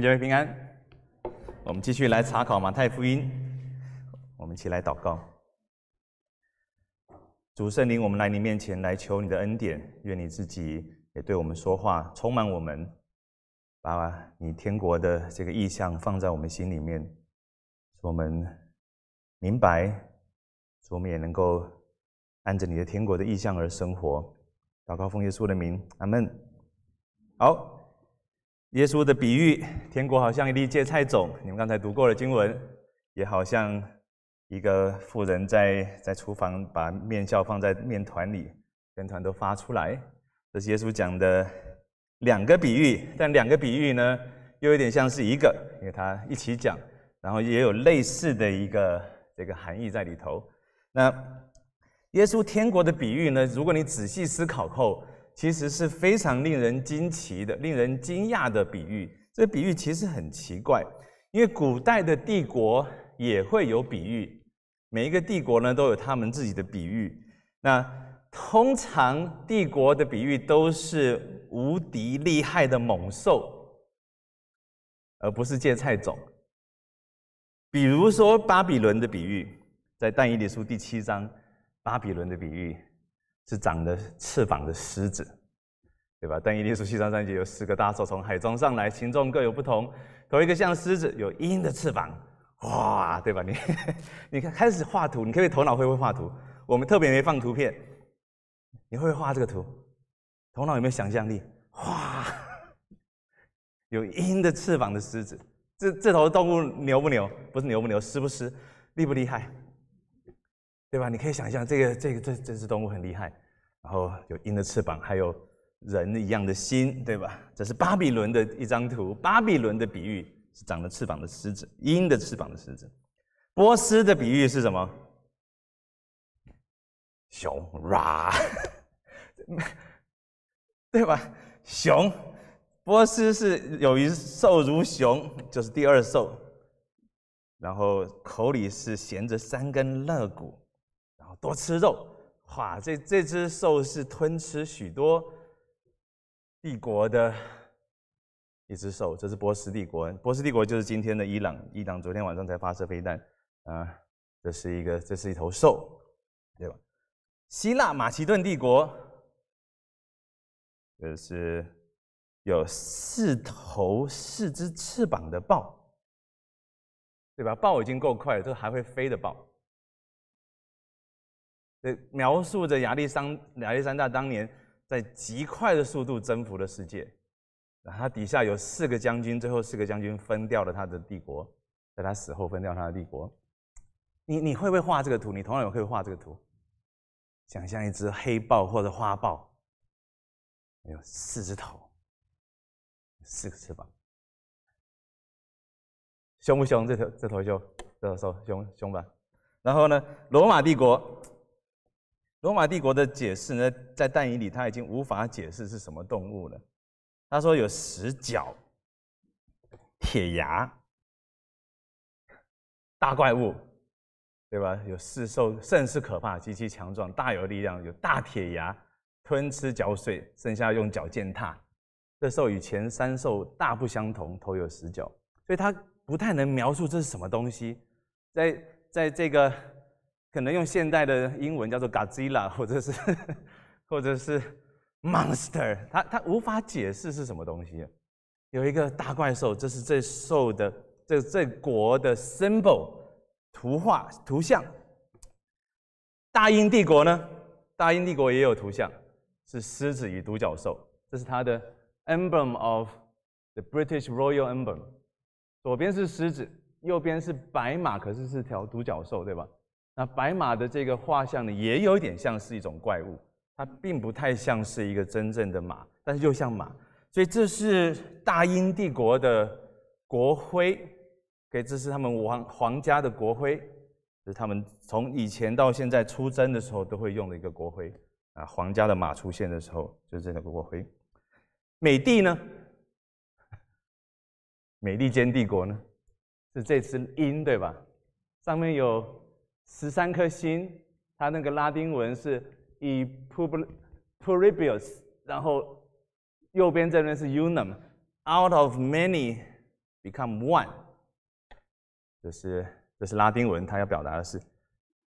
愿位平安。我们继续来查考马太福音，我们一起来祷告。主圣灵，我们来你面前来求你的恩典，愿你自己也对我们说话，充满我们，把你天国的这个意象放在我们心里面，使我们明白，使我们也能够按着你的天国的意象而生活。祷告奉耶稣的名，阿门。好。耶稣的比喻，天国好像一粒芥菜种。你们刚才读过了经文，也好像一个妇人在在厨房把面酵放在面团里，面团都发出来。这是耶稣讲的两个比喻，但两个比喻呢，又有点像是一个，因为他一起讲，然后也有类似的一个这个含义在里头。那耶稣天国的比喻呢，如果你仔细思考后，其实是非常令人惊奇的、令人惊讶的比喻。这个比喻其实很奇怪，因为古代的帝国也会有比喻。每一个帝国呢，都有他们自己的比喻。那通常帝国的比喻都是无敌厉害的猛兽，而不是芥菜种。比如说巴比伦的比喻，在但以理书第七章，巴比伦的比喻。是长着翅膀的狮子，对吧？但伊列说《西藏山经》有四个大兽从海中上来，形状各有不同。头一个像狮子，有鹰的翅膀，哇，对吧？你 你看，开始画图，你可以头脑会不会画图？我们特别没放图片，你会不会画这个图？头脑有没有想象力？哇，有鹰的翅膀的狮子，这这头动物牛不牛？不是牛不牛，狮不狮，厉不厉害？对吧？你可以想象这个、这个、这这只动物很厉害，然后有鹰的翅膀，还有人一样的心，对吧？这是巴比伦的一张图。巴比伦的比喻是长了翅膀的狮子，鹰的翅膀的狮子。波斯的比喻是什么？熊，对吧？熊。波斯是有一兽如熊，就是第二兽，然后口里是衔着三根肋骨。多吃肉，哇！这这只兽是吞吃许多帝国的一只兽，这是波斯帝国。波斯帝国就是今天的伊朗、伊朗。昨天晚上才发射飞弹，啊，这是一个，这是一头兽，对吧？希腊马其顿帝国，这是有四头、四只翅膀的豹，对吧？豹已经够快了，这还会飞的豹。这描述着亚历山亚历山大当年在极快的速度征服了世界，啊，他底下有四个将军，最后四个将军分掉了他的帝国，在他死后分掉他的帝国。你你会不会画这个图？你同样也会画这个图？想象一只黑豹或者花豹，有四只头，四个翅膀，凶不凶？这头这头就这说凶凶吧。然后呢，罗马帝国。罗马帝国的解释呢，在《蛋椅里，他已经无法解释是什么动物了。他说有十角、铁牙、大怪物，对吧？有四兽，甚是可怕，极其强壮，大有力量，有大铁牙吞吃嚼碎，剩下用脚践踏。这兽与前三兽大不相同，头有十角，所以它不太能描述这是什么东西。在在这个。可能用现代的英文叫做 g a z i l a 或者是或者是 Monster，它它无法解释是什么东西。有一个大怪兽，这是这兽的这这国的 symbol 图画图像。大英帝国呢？大英帝国也有图像，是狮子与独角兽。这是它的 Emblem of the British Royal Emblem。左边是狮子，右边是白马，可是是条独角兽，对吧？那白马的这个画像呢，也有一点像是一种怪物，它并不太像是一个真正的马，但是又像马，所以这是大英帝国的国徽，给这是他们王皇家的国徽，是他们从以前到现在出征的时候都会用的一个国徽，啊，皇家的马出现的时候就是这个国徽。美帝呢，美利坚帝国呢，是这只鹰对吧？上面有。十三颗星，它那个拉丁文是 “E pluribus”，然后右边这边是 “Unum”，out of many become one。这是这是拉丁文，它要表达的是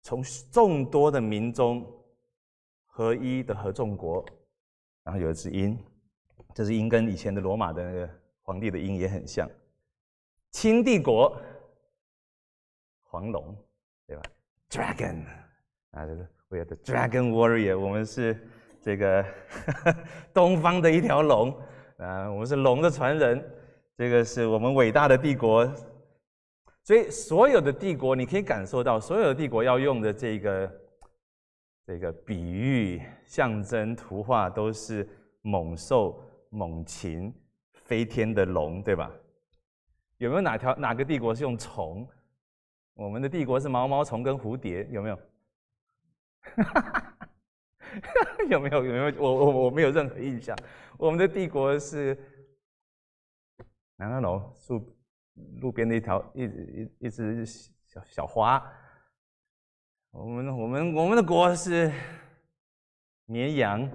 从众多的民中合一的合众国。然后有一只鹰，这只鹰跟以前的罗马的那个皇帝的鹰也很像。清帝国，黄龙，对吧？Dragon 啊，这个 t h 的 Dragon Warrior，我们是这个 东方的一条龙啊，我们是龙的传人。这个是我们伟大的帝国。所以所有的帝国，你可以感受到，所有的帝国要用的这个这个比喻、象征、图画都是猛兽、猛禽、飞天的龙，对吧？有没有哪条哪个帝国是用虫？我们的帝国是毛毛虫跟蝴蝶，有没有？有没有？有没有？我我我没有任何印象。我们的帝国是南那楼树路边的一条一一一只小小小花。我们我们我们的国是绵羊，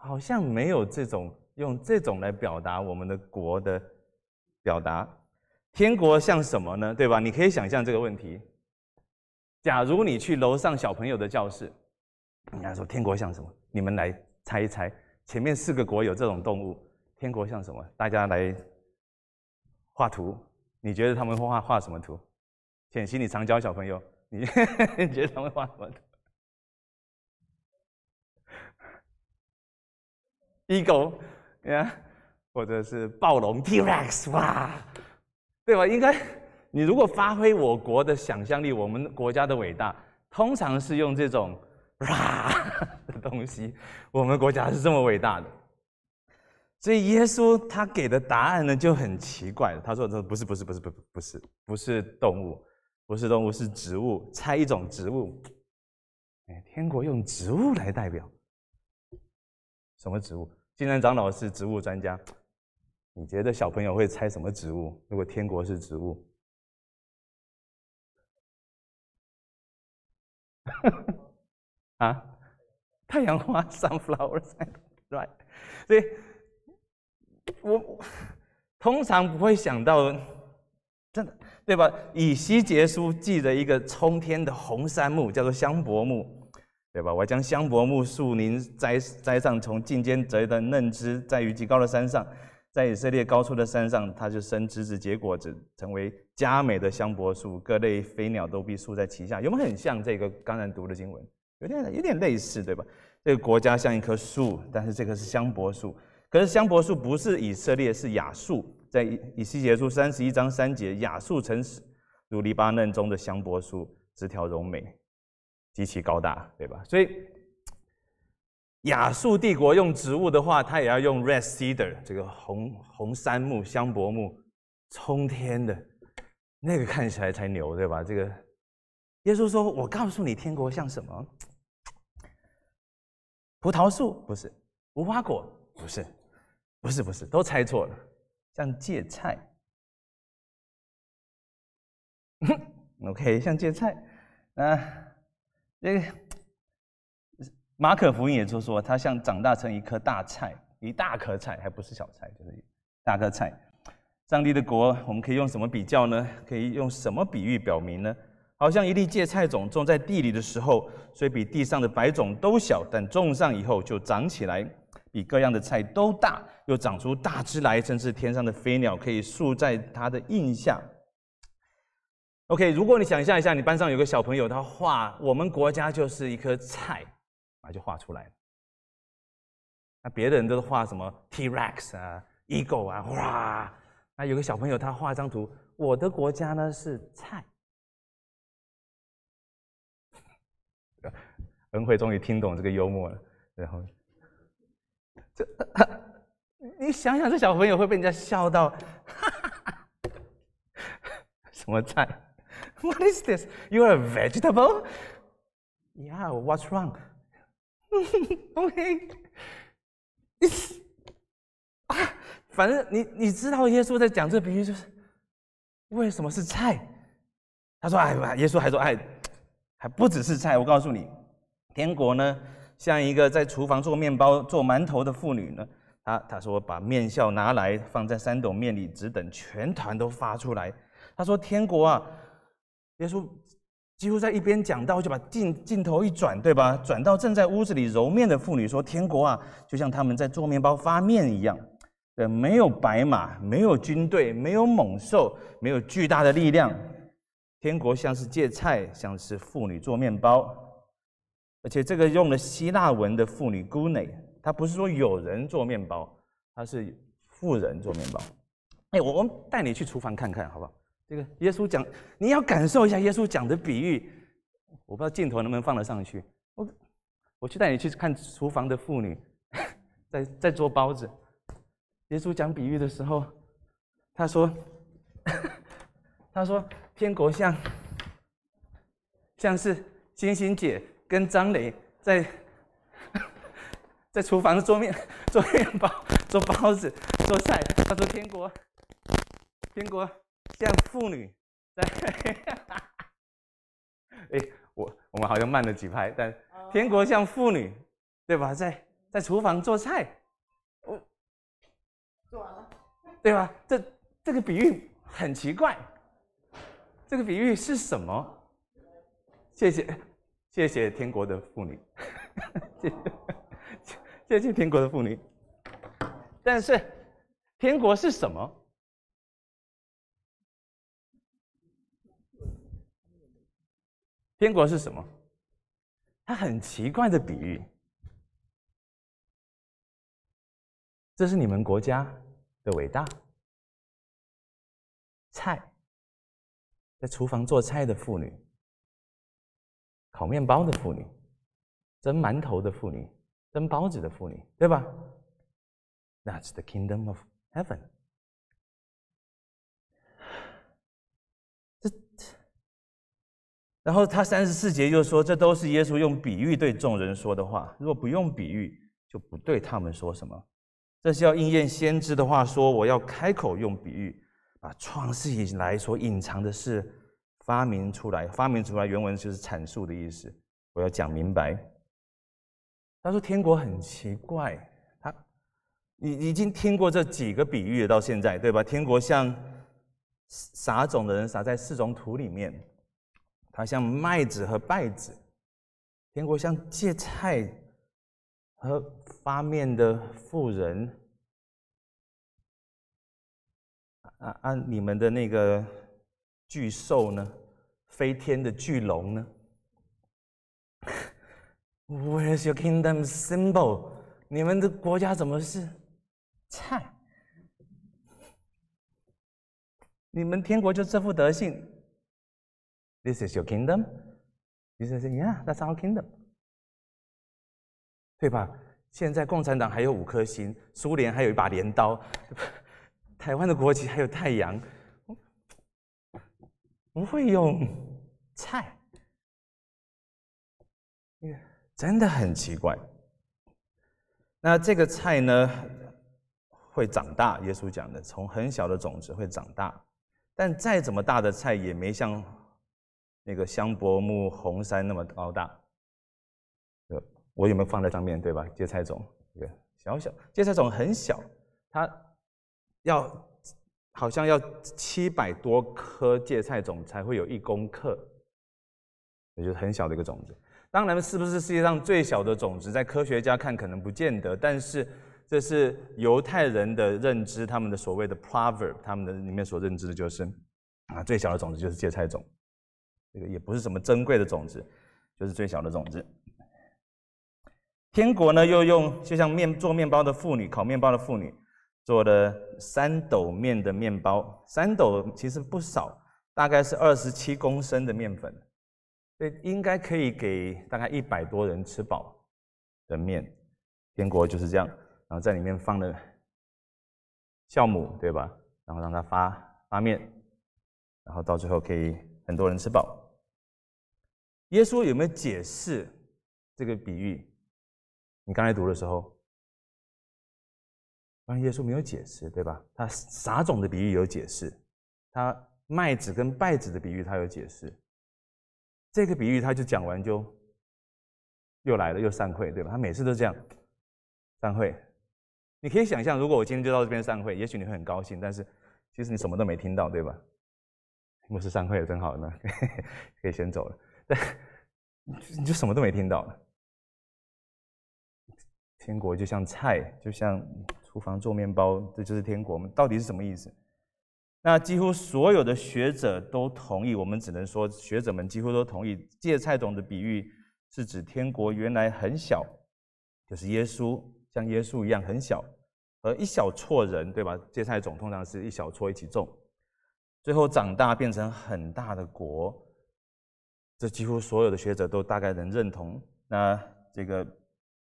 好像没有这种用这种来表达我们的国的表达。天国像什么呢？对吧？你可以想象这个问题。假如你去楼上小朋友的教室，人家说天国像什么？你们来猜一猜。前面四个国有这种动物，天国像什么？大家来画图。你觉得他们会画画什么图？浅析，你常教小朋友，你 你觉得他们会画什么图？e 异狗，呀，或者是暴龙 T-Rex，哇！对吧？应该，你如果发挥我国的想象力，我们国家的伟大，通常是用这种“拉”的东西。我们国家是这么伟大的，所以耶稣他给的答案呢就很奇怪。他说：“这不是，不是，不是，不，不是，不是动物，不是动物，是植物。猜一种植物。”哎，天国用植物来代表什么植物？金然长老是植物专家。你觉得小朋友会猜什么植物？如果天国是植物，啊，太阳花 （sunflower） h 吧？所以，我通常不会想到，真的，对吧？以西结书记着一个冲天的红杉木，叫做香柏木，对吧？我将香柏木树林栽栽上，从近间摘的嫩枝，在于极高的山上。在以色列高处的山上，它就生枝子结果子，成为佳美的香柏树，各类飞鸟都必宿在旗下。有没有很像这个？刚才读的经文有点有点类似，对吧？这个国家像一棵树，但是这棵是香柏树。可是香柏树不是以色列，是亚树。在以以西结书三十一章三节，亚树成如黎巴嫩中的香柏树，枝条柔美，极其高大，对吧？所以。亚述帝国用植物的话，它也要用 red cedar，这个红红杉木、香柏木，冲天的，那个看起来才牛，对吧？这个耶稣说：“我告诉你，天国像什么？葡萄树？不是。无花果？不是。不是，不是，都猜错了。像芥菜。”OK，像芥菜。啊，这。马可福音也就是说，它像长大成一棵大菜，一大颗菜，还不是小菜，就是大颗菜。上帝的国，我们可以用什么比较呢？可以用什么比喻表明呢？好像一粒芥菜种种在地里的时候，虽比地上的白种都小，但种上以后就长起来，比各样的菜都大，又长出大枝来，甚至天上的飞鸟可以竖在它的印下。OK，如果你想象一下，你班上有个小朋友，他画我们国家就是一棵菜。啊，就画出来了。那别的人都是画什么 T-Rex 啊、Eagle 啊，哇！那有个小朋友他画一张图，我的国家呢是菜。恩惠终于听懂这个幽默了。然后，这，你想想，这小朋友会被人家笑到，什么菜？What is this? You are vegetable? Yeah, what's wrong? o k 啊，反正你你知道耶稣在讲这比喻就是为什么是菜？他说：“哎呀，耶稣还说，哎，还不只是菜。我告诉你，天国呢，像一个在厨房做面包、做馒头的妇女呢。他他说把面笑拿来放在三斗面里，只等全团都发出来。他说天国啊，耶稣。”几乎在一边讲到，就把镜镜头一转，对吧？转到正在屋子里揉面的妇女，说：“天国啊，就像他们在做面包发面一样。呃，没有白马，没有军队，没有猛兽，没有巨大的力量。天国像是芥菜，像是妇女做面包。而且这个用了希腊文的妇女 g u n a 她不是说有人做面包，她是妇人做面包。哎，我我们带你去厨房看看，好不好？”这个耶稣讲，你要感受一下耶稣讲的比喻。我不知道镜头能不能放得上去。我，我去带你去看厨房的妇女，在在做包子。耶稣讲比喻的时候，他说，他说天国像，像是星星姐跟张磊在 在厨房的桌面做面包、做包子、做菜。他说天国，天国。像妇女，对，哎，我我们好像慢了几拍，但天国像妇女，对吧？在在厨房做菜，我做完了，对吧？这这个比喻很奇怪，这个比喻是什么？谢谢，谢谢天国的妇女，谢谢，谢谢天国的妇女，但是天国是什么？天国是什么？他很奇怪的比喻。这是你们国家的伟大菜，在厨房做菜的妇女，烤面包的妇女，蒸馒头的妇女，蒸包子的妇女，对吧？That's the kingdom of heaven. 然后他三十四节就说：“这都是耶稣用比喻对众人说的话。如果不用比喻，就不对他们说什么。这是要应验先知的话，说我要开口用比喻，把创世以来所隐藏的事发明出来。发明出来，原文就是阐述的意思。我要讲明白。他说天国很奇怪，他已已经听过这几个比喻了，到现在对吧？天国像撒种的人撒在四种土里面。”好像麦子和稗子，天国像芥菜和发面的妇人。啊啊，你们的那个巨兽呢？飞天的巨龙呢？Where's your kingdom symbol？你们的国家怎么是菜？你们天国就这副德性？This is your kingdom. 有些 i 说，Yeah, that's our kingdom. 对吧？现在共产党还有五颗星，苏联还有一把镰刀，台湾的国旗还有太阳。不会用菜，真的很奇怪。那这个菜呢，会长大。耶稣讲的，从很小的种子会长大，但再怎么大的菜也没像。那个香柏木红杉那么高大，呃，我有没有放在上面对吧？芥菜种，对，个小小芥菜种很小，它要好像要七百多颗芥菜种才会有一公克，也就是很小的一个种子。当然，是不是世界上最小的种子，在科学家看可能不见得，但是这是犹太人的认知，他们的所谓的 proverb，他们的里面所认知的就是啊，最小的种子就是芥菜种。这个也不是什么珍贵的种子，就是最小的种子。天国呢，又用就像面做面包的妇女、烤面包的妇女做的三斗面的面包，三斗其实不少，大概是二十七公升的面粉，这应该可以给大概一百多人吃饱的面。天国就是这样，然后在里面放了酵母，对吧？然后让它发发面，然后到最后可以很多人吃饱。耶稣有没有解释这个比喻？你刚才读的时候，好像耶稣没有解释，对吧？他撒种的比喻有解释，他麦子跟拜子的比喻他有解释。这个比喻他就讲完就又来了又散会，对吧？他每次都这样散会。你可以想象，如果我今天就到这边散会，也许你会很高兴，但是其实你什么都没听到，对吧？牧师是散会也正好呢，可以先走了。对，你就什么都没听到。天国就像菜，就像厨房做面包，这就是天国吗？到底是什么意思？那几乎所有的学者都同意，我们只能说学者们几乎都同意，芥菜种的比喻是指天国原来很小，就是耶稣像耶稣一样很小，而一小撮人，对吧？芥菜种通常是一小撮一起种，最后长大变成很大的国。这几乎所有的学者都大概能认同。那这个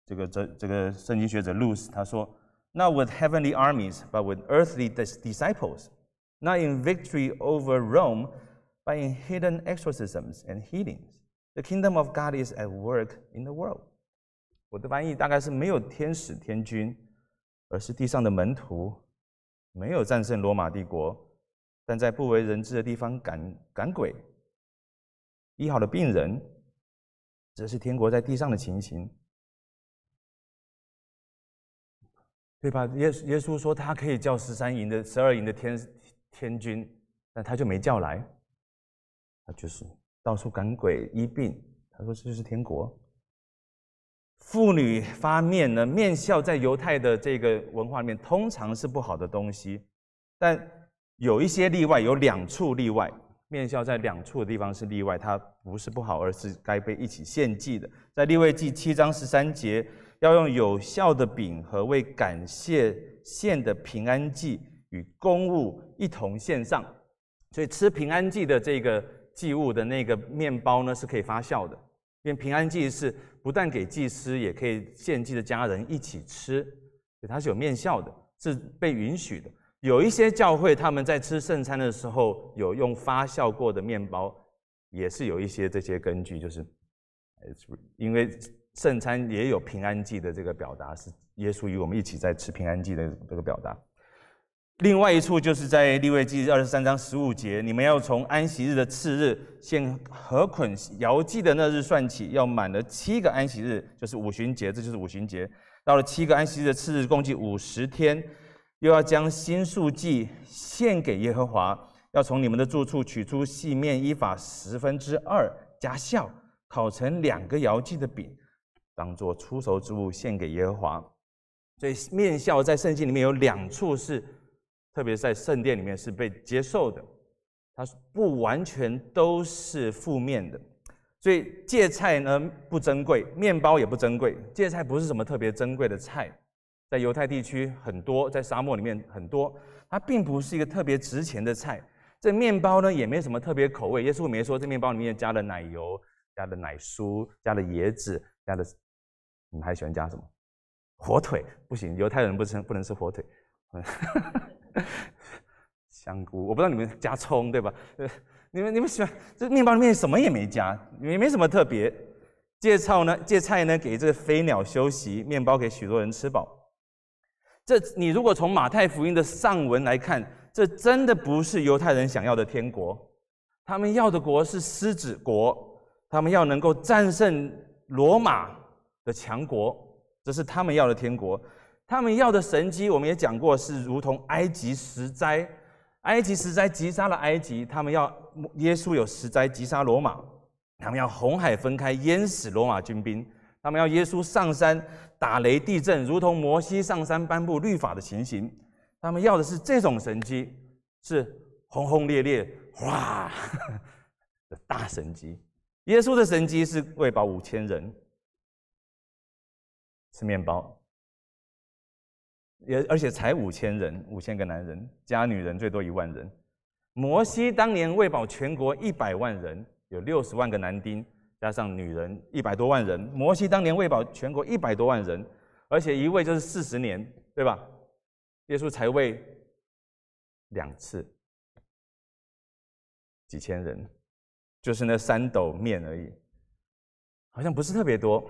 这个这这个圣经学者路斯他说：“Not with heavenly armies, but with earthly disciples; not in victory over Rome, but in hidden exorcisms and healings. The kingdom of God is at work in the world.” 我的翻译大概是没有天使天军，而是地上的门徒，没有战胜罗马帝国，但在不为人知的地方赶赶鬼。医好的病人，这是天国在地上的情形，对吧？耶稣耶稣说他可以叫十三营的十二营的天天军，那他就没叫来，他就是到处赶鬼医病。他说这就是天国。妇女发面呢，面笑在犹太的这个文化里面通常是不好的东西，但有一些例外，有两处例外。面酵在两处的地方是例外，它不是不好，而是该被一起献祭的。在立位记七章十三节，要用有效的饼和为感谢献的平安祭与公物一同献上。所以吃平安祭的这个祭物的那个面包呢是可以发酵的，因为平安祭是不但给祭司，也可以献祭的家人一起吃，所以它是有面效的，是被允许的。有一些教会他们在吃圣餐的时候有用发酵过的面包，也是有一些这些根据，就是因为圣餐也有平安祭的这个表达，是耶稣与我们一起在吃平安祭的这个表达。另外一处就是在利未记二十三章十五节，你们要从安息日的次日，现合捆摇祭的那日算起，要满了七个安息日，就是五旬节，这就是五旬节。到了七个安息日的次日，共计五十天。又要将新素记献给耶和华，要从你们的住处取出细面依法十分之二加孝，烤成两个摇祭的饼，当做出熟之物献给耶和华。所以面笑在圣经里面有两处是，特别在圣殿里面是被接受的，它不完全都是负面的。所以芥菜呢不珍贵，面包也不珍贵，芥菜不是什么特别珍贵的菜。在犹太地区很多，在沙漠里面很多。它并不是一个特别值钱的菜。这面包呢，也没什么特别口味。耶稣没说这面包里面加了奶油、加了奶酥、加了椰子、加了，你们还喜欢加什么？火腿不行，犹太人不吃，不能吃火腿。香菇，我不知道你们加葱对吧？呃，你们你们喜欢这面包里面什么也没加，也没什么特别。芥草呢？芥菜呢？给这个飞鸟休息，面包给许多人吃饱。这，你如果从马太福音的上文来看，这真的不是犹太人想要的天国，他们要的国是狮子国，他们要能够战胜罗马的强国，这是他们要的天国。他们要的神机，我们也讲过，是如同埃及石灾，埃及石灾击杀了埃及，他们要耶稣有石灾击杀罗马，他们要红海分开淹死罗马军兵。他们要耶稣上山打雷地震，如同摩西上山颁布律法的情形。他们要的是这种神机，是轰轰烈烈、哗 的大神机。耶稣的神机是喂饱五千人吃面包，也而且才五千人，五千个男人加女人最多一万人。摩西当年喂饱全国一百万人，有六十万个男丁。加上女人一百多万人，摩西当年喂饱全国一百多万人，而且一喂就是四十年，对吧？耶稣才喂两次，几千人，就是那三斗面而已，好像不是特别多，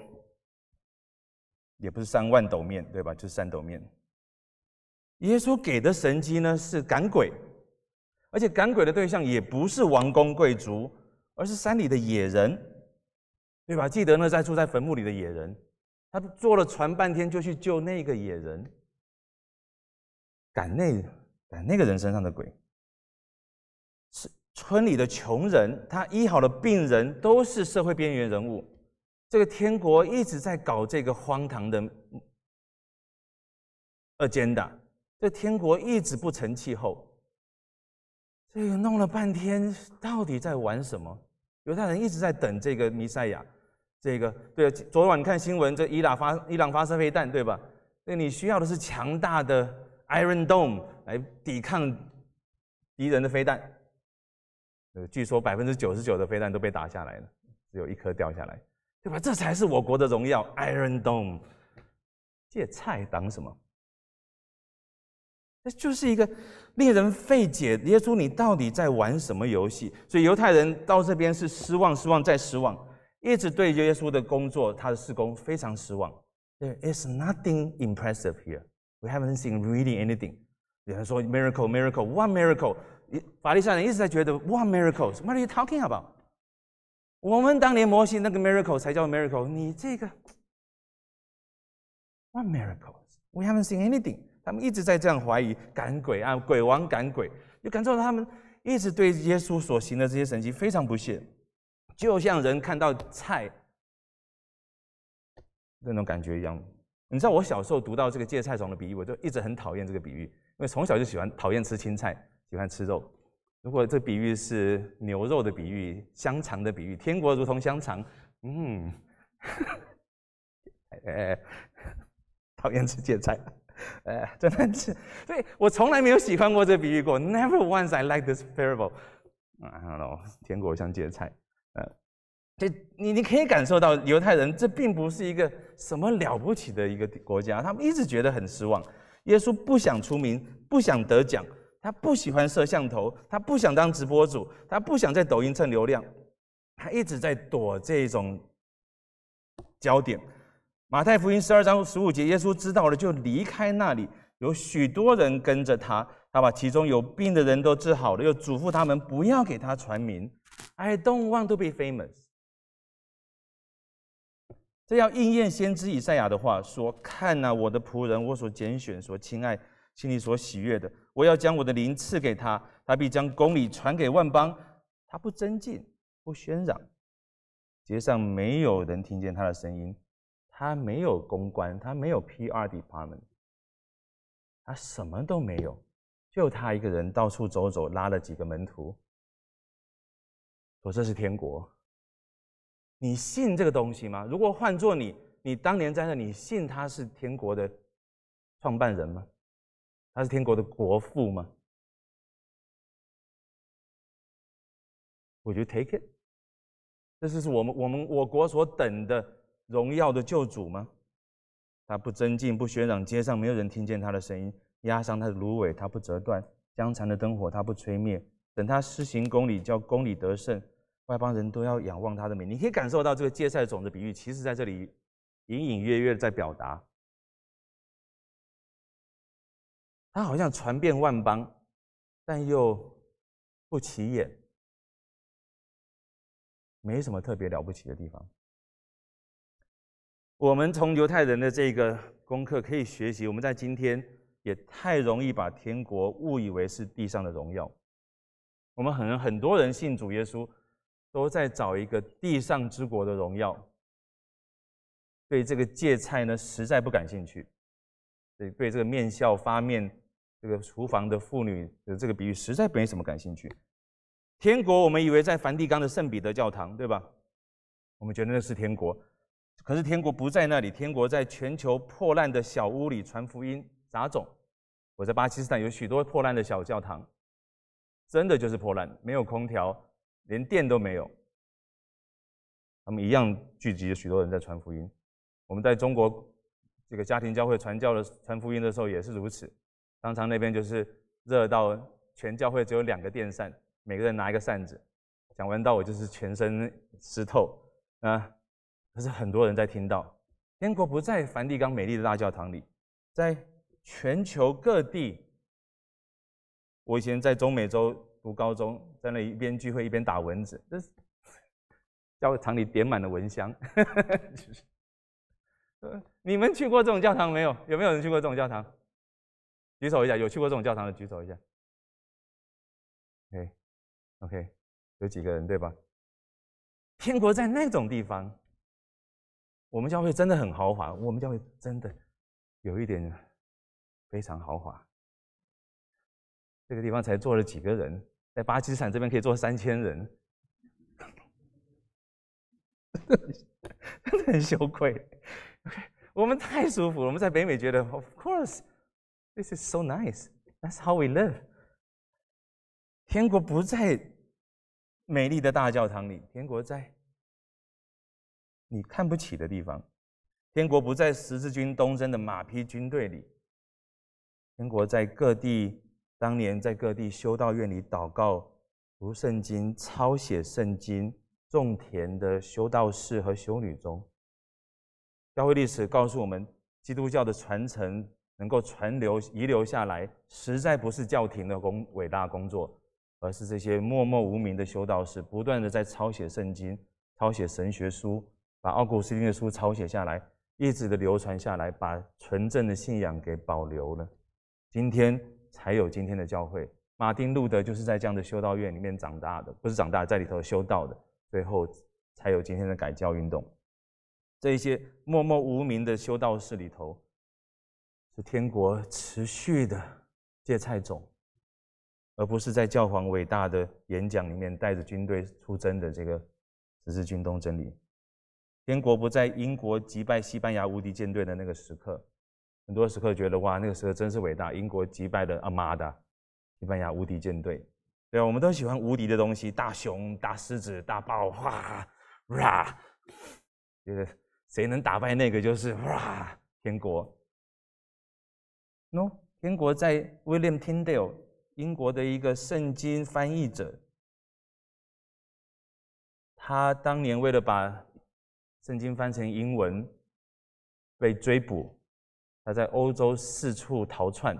也不是三万斗面，对吧？就是三斗面。耶稣给的神机呢是赶鬼，而且赶鬼的对象也不是王公贵族，而是山里的野人。对吧？记得呢，在住在坟墓里的野人，他坐了船半天，就去救那个野人，赶那赶那个人身上的鬼。是村里的穷人，他医好的病人都是社会边缘人物。这个天国一直在搞这个荒唐的二肩的，这天国一直不成气候。这个弄了半天，到底在玩什么？犹太人一直在等这个弥赛亚。这个对，昨晚看新闻，这伊朗发伊朗发射飞弹，对吧？那你需要的是强大的 Iron Dome 来抵抗敌人的飞弹。呃，据说百分之九十九的飞弹都被打下来了，只有一颗掉下来，对吧？这才是我国的荣耀，Iron Dome。借菜挡什么？那就是一个令人费解。耶稣，你到底在玩什么游戏？所以犹太人到这边是失望、失望再失望。一直对耶稣的工作、他的施工非常失望。There is nothing impressive here. We haven't seen really anything. 有人说 miracle, miracle, one miracle. 法利赛人一直在觉得 one miracles. What are you talking about? 我们当年摩西那个 miracle 才叫 miracle。你这个 one miracles. We haven't seen anything。他们一直在这样怀疑赶鬼啊，鬼王赶鬼。就感受到他们一直对耶稣所行的这些神迹非常不屑。就像人看到菜那种感觉一样。你知道我小时候读到这个芥菜虫的比喻，我就一直很讨厌这个比喻，因为从小就喜欢讨厌吃青菜，喜欢吃肉。如果这比喻是牛肉的比喻、香肠的比喻，天国如同香肠，嗯，哎 哎，讨厌吃芥菜，哎，真的吃。所以我从来没有喜欢过这比喻过，never once I like this parable。啊，哈喽，天国像芥菜。呃，这你你可以感受到，犹太人这并不是一个什么了不起的一个国家，他们一直觉得很失望。耶稣不想出名，不想得奖，他不喜欢摄像头，他不想当直播主，他不想在抖音蹭流量，他一直在躲这种焦点。马太福音十二章十五节，耶稣知道了就离开那里，有许多人跟着他，他把其中有病的人都治好了，又嘱咐他们不要给他传名。I don't want to be famous。这要应验先知以赛亚的话说：“看哪，我的仆人，我所拣选，所亲爱，心里所喜悦的，我要将我的灵赐给他，他必将功理传给万邦。”他不增进，不喧嚷，街上没有人听见他的声音。他没有公关，他没有 PR department，他什么都没有，就他一个人到处走走，拉了几个门徒。说这是天国，你信这个东西吗？如果换做你，你当年在那，你信他是天国的创办人吗？他是天国的国父吗？Would you take it？这是是我们我们我国所等的荣耀的救主吗？他不增进，不喧嚷，街上没有人听见他的声音，压伤他的芦苇，他不折断，江残的灯火他不吹灭，等他施行公理，叫公理得胜。外邦人都要仰望他的美，你可以感受到这个芥菜种的比喻，其实在这里隐隐约约在表达，他好像传遍万邦，但又不起眼，没什么特别了不起的地方。我们从犹太人的这个功课可以学习，我们在今天也太容易把天国误以为是地上的荣耀。我们很很多人信主耶稣。都在找一个地上之国的荣耀，对这个芥菜呢实在不感兴趣，对对这个面笑发面这个厨房的妇女的这个比喻实在没什么感兴趣。天国我们以为在梵蒂冈的圣彼得教堂对吧？我们觉得那是天国，可是天国不在那里，天国在全球破烂的小屋里传福音。杂种，我在巴基斯坦有许多破烂的小教堂，真的就是破烂，没有空调。连电都没有，他们一样聚集了许多人在传福音。我们在中国这个家庭教会传教的传福音的时候也是如此。常常那边就是热到全教会只有两个电扇，每个人拿一个扇子。讲完到我就是全身湿透啊！可是很多人在听到。天国不在梵蒂冈美丽的大教堂里，在全球各地。我以前在中美洲。读高中在那一边聚会一边打蚊子，这教堂里点满了蚊香。你们去过这种教堂没有？有没有人去过这种教堂？举手一下，有去过这种教堂的举手一下。OK，OK，有几个人对吧？天国在那种地方，我们教会真的很豪华。我们教会真的有一点非常豪华。这个地方才坐了几个人。在巴基斯坦这边可以坐三千人，真的很羞愧。OK，我们太舒服。我们在北美觉得，Of course, this is so nice. That's how we live. 天国不在美丽的大教堂里，天国在你看不起的地方。天国不在十字军东征的马匹军队里，天国在各地。当年在各地修道院里祷告、读圣经、抄写圣经、种田的修道士和修女中，教会历史告诉我们，基督教的传承能够传留、遗留下来，实在不是教廷的工伟大工作，而是这些默默无名的修道士不断的在抄写圣经、抄写神学书，把奥古斯丁的书抄写下来，一直的流传下来，把纯正的信仰给保留了。今天。才有今天的教会。马丁·路德就是在这样的修道院里面长大的，不是长大在里头修道的，最后才有今天的改教运动。这一些默默无名的修道士里头，是天国持续的芥菜种，而不是在教皇伟大的演讲里面带着军队出征的这个十字军东征里。天国不在英国击败西班牙无敌舰队的那个时刻。很多时刻觉得哇，那个时候真是伟大！英国击败了阿玛的西班牙无敌舰队，对啊，我们都喜欢无敌的东西，大熊、大狮子、大豹，哇，哇！就是谁能打败那个就是哇！英国，喏，英国在 William Tyndale，英国的一个圣经翻译者，他当年为了把圣经翻译成英文，被追捕。他在欧洲四处逃窜，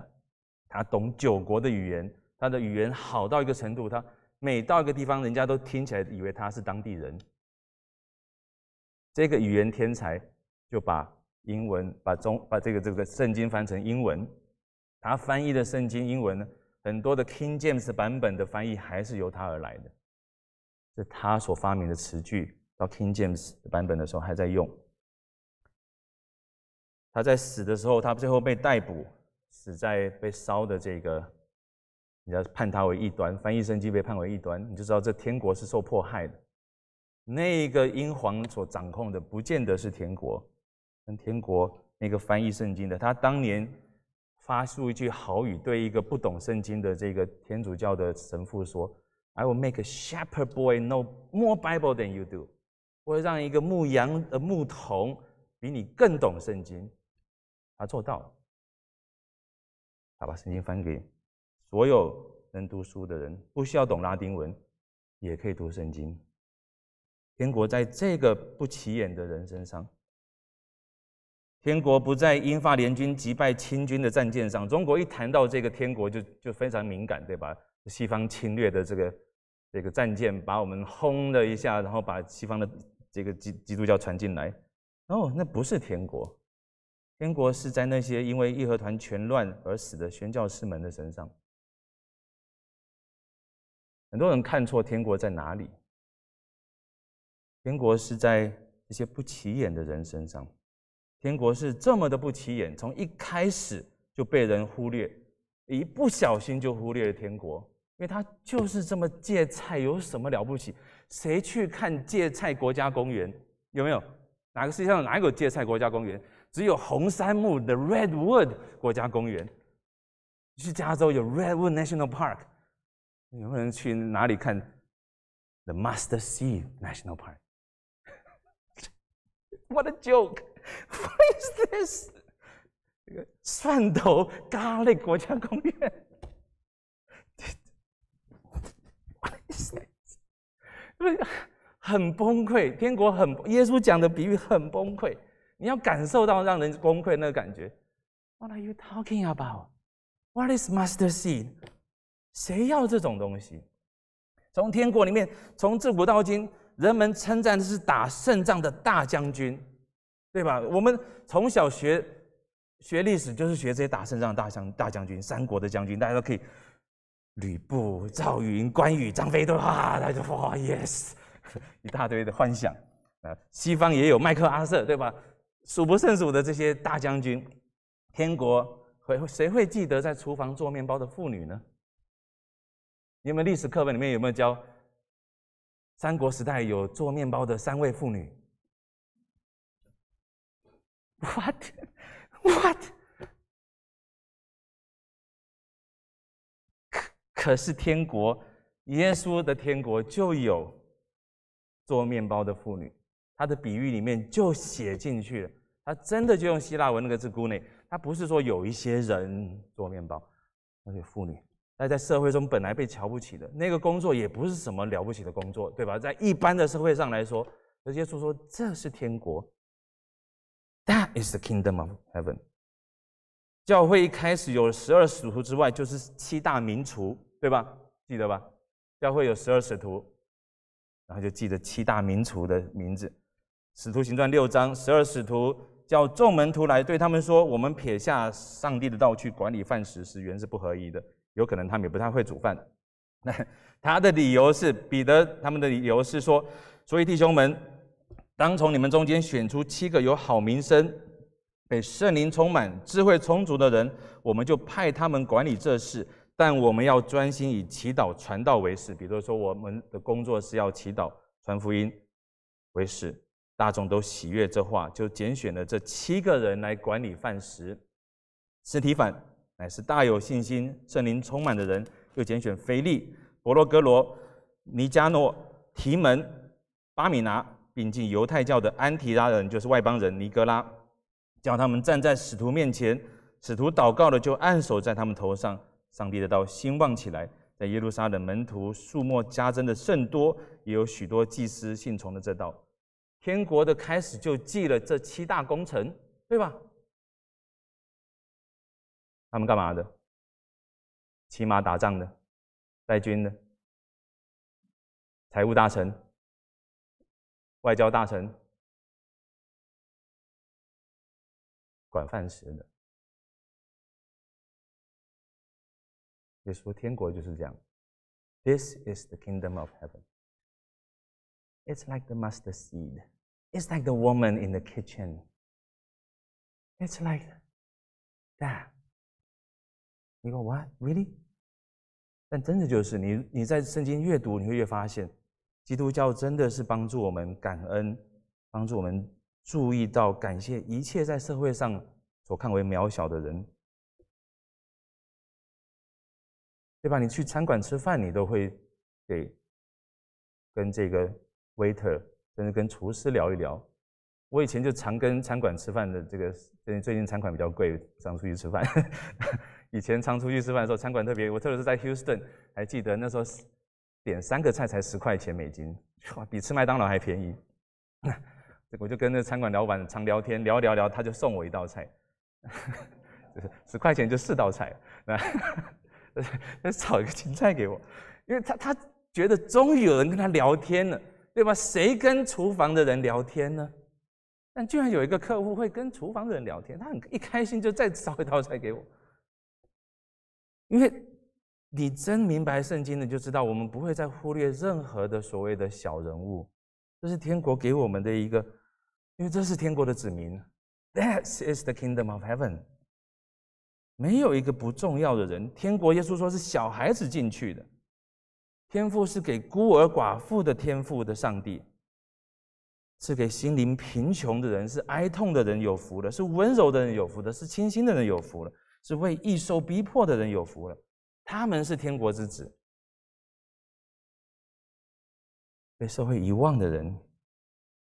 他懂九国的语言，他的语言好到一个程度，他每到一个地方，人家都听起来以为他是当地人。这个语言天才就把英文、把中、把这个这个圣经翻成英文，他翻译的圣经英文呢，很多的 King James 版本的翻译还是由他而来的，是他所发明的词句到 King James 版本的时候还在用。他在死的时候，他最后被逮捕，死在被烧的这个。人家判他为异端，翻译圣经被判为异端，你就知道这天国是受迫害的。那个英皇所掌控的不见得是天国，但天国那个翻译圣经的，他当年发出一句好语，对一个不懂圣经的这个天主教的神父说：“I will make a shepherd boy know more Bible than you do。”我会让一个牧羊呃牧童比你更懂圣经。他做到了，他把圣经翻给所有能读书的人，不需要懂拉丁文，也可以读圣经。天国在这个不起眼的人身上。天国不在英法联军击败清军的战舰上。中国一谈到这个天国，就就非常敏感，对吧？西方侵略的这个这个战舰把我们轰了一下，然后把西方的这个基基督教传进来，哦，那不是天国。天国是在那些因为义和团全乱而死的宣教士们的身上。很多人看错天国在哪里。天国是在这些不起眼的人身上。天国是这么的不起眼，从一开始就被人忽略，一不小心就忽略了天国，因为他就是这么芥菜，有什么了不起？谁去看芥菜国家公园？有没有？哪个世界上哪有芥菜国家公园？只有红杉木的 Redwood 国家公园，去加州有 Redwood National Park。有没有人去哪里看 The Master Sea National Park？What a joke! What is this？这个蒜头咖喱国家公园？What is this？因很崩溃，天国很耶稣讲的比喻很崩溃。你要感受到让人崩溃那个感觉。What are you talking about? What is Master seed? 谁要这种东西？从天国里面，从自古到今，人们称赞的是打胜仗的大将军，对吧？我们从小学学历史，就是学这些打胜仗的大将大将军，三国的将军，大家都可以，吕布、赵云、关羽、张飞，对吧？大家说，Yes，一大堆的幻想。啊，西方也有麦克阿瑟，对吧？数不胜数的这些大将军，天国会谁会记得在厨房做面包的妇女呢？你们历史课本里面有没有教三国时代有做面包的三位妇女？What？What？可可是天国，耶稣的天国就有做面包的妇女。他的比喻里面就写进去了，他真的就用希腊文那个字“ g 谷内”，他不是说有一些人做面包，那些妇女，那在社会中本来被瞧不起的那个工作，也不是什么了不起的工作，对吧？在一般的社会上来说，而耶稣说这是天国。That is the kingdom of heaven。教会一开始有十二使徒之外，就是七大名厨，对吧？记得吧？教会有十二使徒，然后就记得七大名厨的名字。使徒行传六章，十二使徒叫众门徒来对他们说：“我们撇下上帝的道去管理饭食是原是不合宜的，有可能他们也不太会煮饭。”那他的理由是彼得他们的理由是说：“所以弟兄们，当从你们中间选出七个有好名声、被圣灵充满、智慧充足的人，我们就派他们管理这事。但我们要专心以祈祷、传道为事，比如说我们的工作是要祈祷、传福音为事。”大众都喜悦这话，就拣选了这七个人来管理饭食。斯提凡乃是大有信心、圣灵充满的人，又拣选菲利、伯罗哥罗、尼加诺、提门、巴米拿，并进犹太教的安提拉人，就是外邦人尼格拉，叫他们站在使徒面前。使徒祷告了，就按手在他们头上，上帝的道兴旺起来。在耶路撒冷门徒数目加增的甚多，也有许多祭司信从了这道。天国的开始就记了这七大功臣，对吧？他们干嘛的？骑马打仗的，带军的，财务大臣，外交大臣，管饭食的。耶稣天国就是这样。This is the kingdom of heaven. It's like the mustard seed. It's like the woman in the kitchen. It's like that. You go what? Really? 但真的就是你你在圣经阅读，你会越发现，基督教真的是帮助我们感恩，帮助我们注意到感谢一切在社会上所看为渺小的人，对吧？你去餐馆吃饭，你都会给跟这个 waiter。但是跟厨师聊一聊，我以前就常跟餐馆吃饭的这个，最最近餐馆比较贵，常出去吃饭。以前常出去吃饭的时候，餐馆特别，我特别是在 Houston，还记得那时候点三个菜才十块钱美金，哇，比吃麦当劳还便宜。我就跟那餐馆老板常聊天，聊聊聊，他就送我一道菜，就是十块钱就四道菜，那再炒一个青菜给我，因为他他觉得终于有人跟他聊天了。对吧？谁跟厨房的人聊天呢？但居然有一个客户会跟厨房的人聊天，他很一开心就再烧一道菜给我。因为，你真明白圣经的，就知道我们不会再忽略任何的所谓的小人物，这是天国给我们的一个，因为这是天国的子民。That is the kingdom of heaven。没有一个不重要的人。天国耶稣说是小孩子进去的。天赋是给孤儿寡妇的天赋的，上帝是给心灵贫穷的人，是哀痛的人有福的，是温柔的人有福的，是清新的人有福的，是为易受逼迫的人有福的。他们是天国之子。被社会遗忘的人，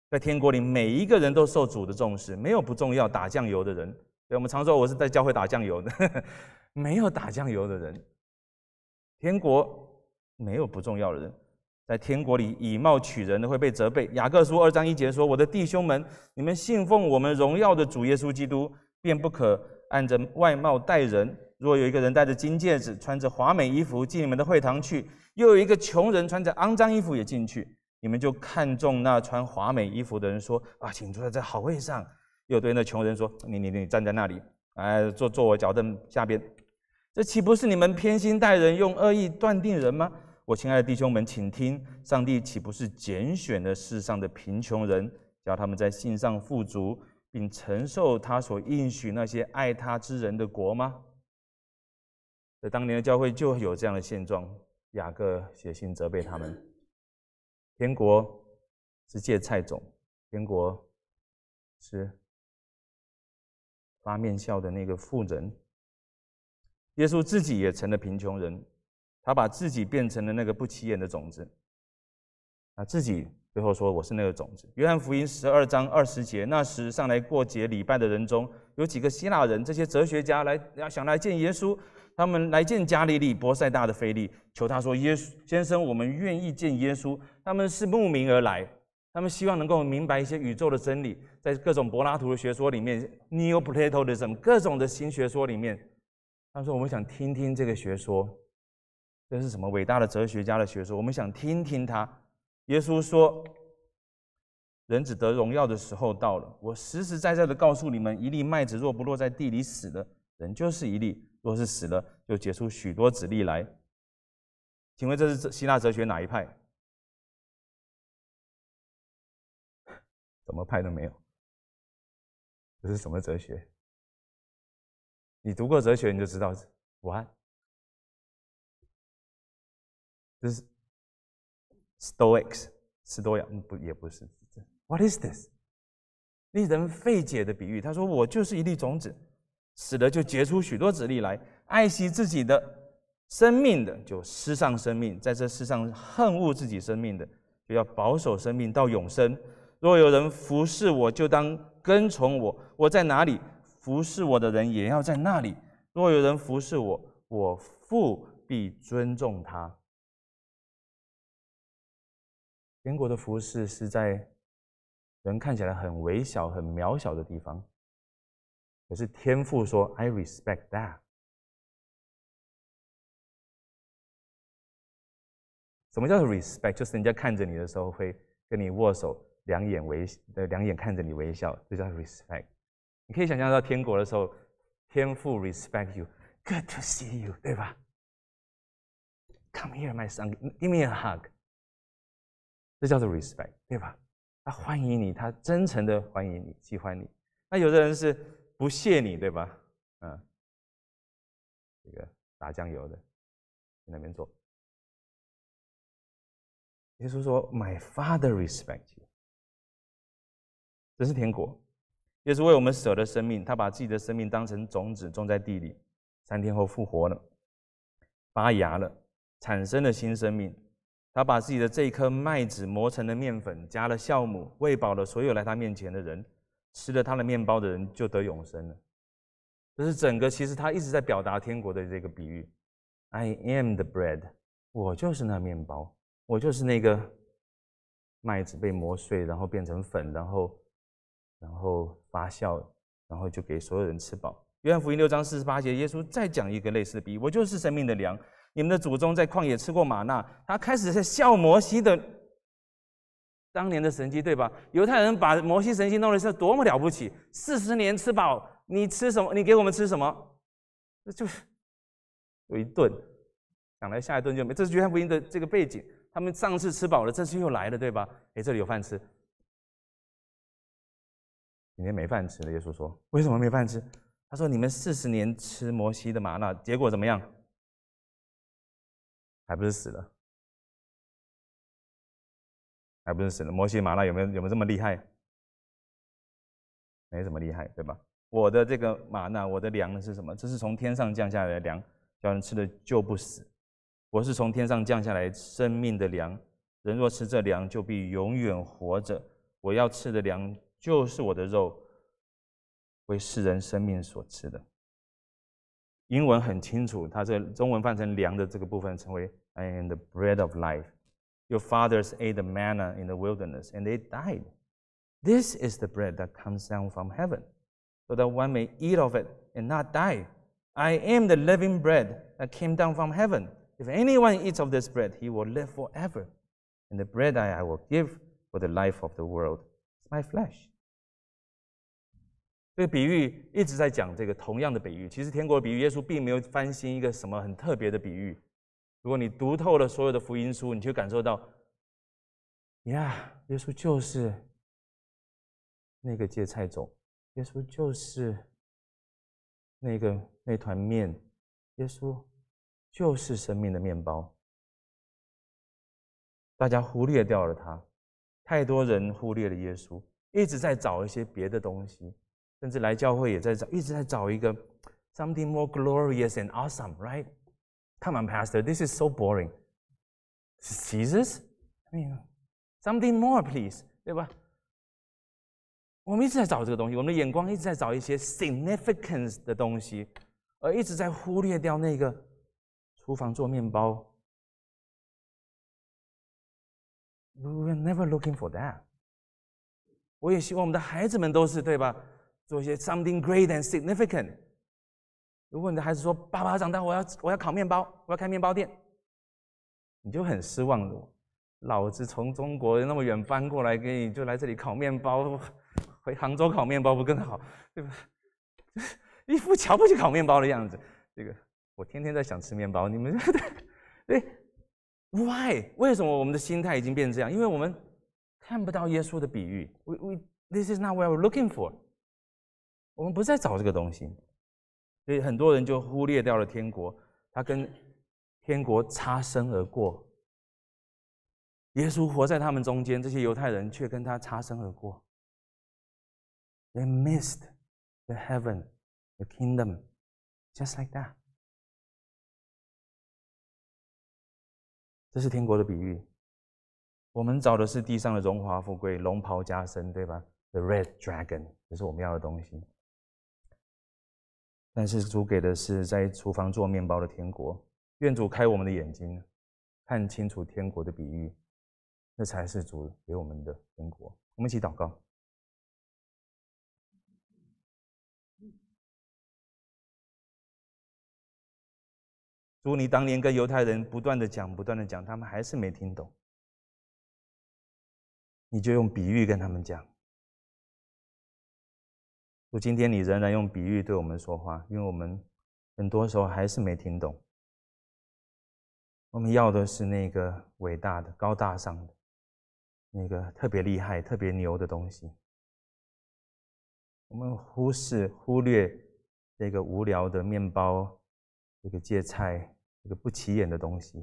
在天国里每一个人都受主的重视，没有不重要打酱油的人。对我们常说，我是在教会打酱油的，没有打酱油的人，天国。没有不重要的人，在天国里以貌取人的会被责备。雅各书二章一节说：“我的弟兄们，你们信奉我们荣耀的主耶稣基督，便不可按着外貌待人。若有一个人戴着金戒指，穿着华美衣服进你们的会堂去，又有一个穷人穿着肮脏衣服也进去，你们就看中那穿华美衣服的人，说：‘啊，请坐在好位上。’又对那穷人说：‘你你你，站在那里，哎，坐坐我脚凳下边。’这岂不是你们偏心待人，用恶意断定人吗？”我亲爱的弟兄们，请听，上帝岂不是拣选了世上的贫穷人，叫他们在信上富足，并承受他所应许那些爱他之人的国吗？在当年的教会就有这样的现状，雅各写信责备他们。天国是芥菜种，天国是发面笑的那个富人，耶稣自己也成了贫穷人。他把自己变成了那个不起眼的种子。啊，自己最后说：“我是那个种子。”约翰福音十二章二十节，那时上来过节礼拜的人中有几个希腊人，这些哲学家来要想来见耶稣。他们来见加利利波塞大的菲利，求他说：“耶稣先生，我们愿意见耶稣。”他们是慕名而来，他们希望能够明白一些宇宙的真理，在各种柏拉图的学说里面，Neo-Platonism 各种的新学说里面，他说：“我们想听听这个学说。”这是什么伟大的哲学家的学说？我们想听听他。耶稣说：“人只得荣耀的时候到了。”我实实在在的告诉你们，一粒麦子若不落在地里死了，人就是一粒；若是死了，就结出许多子粒来。请问这是希腊哲学哪一派？怎 么派都没有？这是什么哲学？你读过哲学你就知道，武汉。这是 Stoics 斯多亚，不也不是。What is this？令人费解的比喻。他说：“我就是一粒种子，死了就结出许多子粒来。爱惜自己的生命的，就失上生命；在这世上恨恶自己生命的，就要保守生命到永生。若有人服侍我，就当跟从我。我在哪里，服侍我的人也要在那里。若有人服侍我，我父必尊重他。”天国的服饰是在人看起来很微小、很渺小的地方，可是天父说：“I respect that。”什么叫做 respect？就是人家看着你的时候，会跟你握手，两眼微、两眼看着你微笑，这叫 respect。你可以想象到天国的时候，天父 respect you，Good to see you，对吧？Come here, my son, give me a hug. 这叫做 respect，对吧？他欢迎你，他真诚的欢迎你，喜欢你。那有的人是不屑你，对吧？嗯，这个打酱油的，那边做。耶稣说：“My Father respects.” 这是天国。耶稣为我们舍了生命，他把自己的生命当成种子，种在地里，三天后复活了，发芽了，产生了新生命。他把自己的这一颗麦子磨成了面粉，加了酵母，喂饱了所有来他面前的人。吃了他的面包的人就得永生了。这是整个，其实他一直在表达天国的这个比喻。I am the bread，我就是那面包，我就是那个麦子被磨碎，然后变成粉，然后然后发酵，然后就给所有人吃饱。约翰福音六章四十八节，耶稣再讲一个类似的比喻：我就是生命的粮。你们的祖宗在旷野吃过玛纳，他开始在笑摩西的当年的神迹，对吧？犹太人把摩西神迹弄的是多么了不起，四十年吃饱，你吃什么？你给我们吃什么？那就是有一顿，想来下一顿就没。这是约翰福音的这个背景，他们上次吃饱了，这次又来了，对吧？哎，这里有饭吃，今天没饭吃了。耶稣说：“为什么没饭吃？”他说：“你们四十年吃摩西的玛纳，结果怎么样？”还不是死了，还不是死了。摩西·马拉有没有有没有这么厉害？没什么厉害，对吧？我的这个马呢？我的粮是什么？这是从天上降下来的粮，叫人吃了就不死。我是从天上降下来生命的粮，人若吃这粮，就必永远活着。我要吃的粮就是我的肉，为世人生命所吃的。英文很清楚，它这中文翻成“粮”的这个部分成为 “and the bread of life”。Your fathers ate the manna in the wilderness, and they died. This is the bread that comes down from heaven, so that one may eat of it and not die. I am the living bread that came down from heaven. If anyone eats of this bread, he will live forever. And the bread I will give for the life of the world is my flesh. 这个比喻一直在讲这个同样的比喻。其实天国的比喻，耶稣并没有翻新一个什么很特别的比喻。如果你读透了所有的福音书，你就感受到：呀，耶稣就是那个芥菜种，耶稣就是那个那团面，耶稣就是生命的面包。大家忽略掉了他，太多人忽略了耶稣，一直在找一些别的东西。甚至来教会也在找，一直在找一个 something more glorious and awesome, right? Come on, Pastor, this is so boring. Jesus? I mean, something more, please, 对吧？我们一直在找这个东西，我们的眼光一直在找一些 significance 的东西，而一直在忽略掉那个厨房做面包。We were never looking for that. 我也希望我们的孩子们都是，对吧？做一些 something great and significant。如果你的孩子说：“爸爸，长大我要我要烤面包，我要开面包店。”，你就很失望了。老子从中国那么远搬过来给你，就来这里烤面包，回杭州烤面包不更好？对吧？一副瞧不起烤面包的样子。这个我天天在想吃面包。你们，对 w h y 为什么我们的心态已经变这样？因为我们看不到耶稣的比喻。We we this is not what we're looking for。我们不再找这个东西，所以很多人就忽略掉了天国，他跟天国擦身而过。耶稣活在他们中间，这些犹太人却跟他擦身而过。They missed the heaven, the kingdom, just like that。这是天国的比喻。我们找的是地上的荣华富贵、龙袍加身，对吧？The red dragon 这是我们要的东西。但是主给的是在厨房做面包的天国，愿主开我们的眼睛，看清楚天国的比喻，那才是主给我们的天国。我们一起祷告。主，你当年跟犹太人不断的讲，不断的讲，他们还是没听懂，你就用比喻跟他们讲。今天你仍然用比喻对我们说话，因为我们很多时候还是没听懂。我们要的是那个伟大的、高大上的、那个特别厉害、特别牛的东西。我们忽视、忽略那个无聊的面包、那个芥菜、这个不起眼的东西。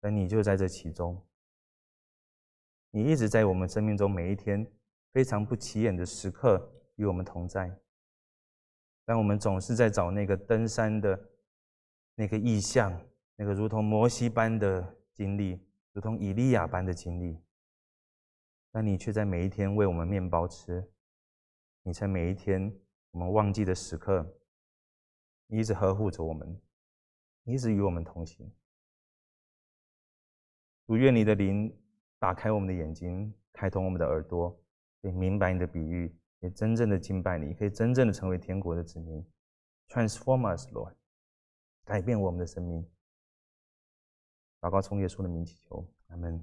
而你就在这其中，你一直在我们生命中每一天。非常不起眼的时刻与我们同在，但我们总是在找那个登山的那个意象，那个如同摩西般的经历，如同以利亚般的经历。但你却在每一天为我们面包吃，你在每一天我们忘记的时刻，一直呵护着我们，一直与我们同行。如愿你的灵打开我们的眼睛，开通我们的耳朵。可以明白你的比喻，也真正的敬拜你，可以真正的成为天国的子民，Transform us, Lord，改变我们的生命。祷告从耶稣的名祈求，阿门。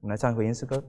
我们来唱回音诗歌。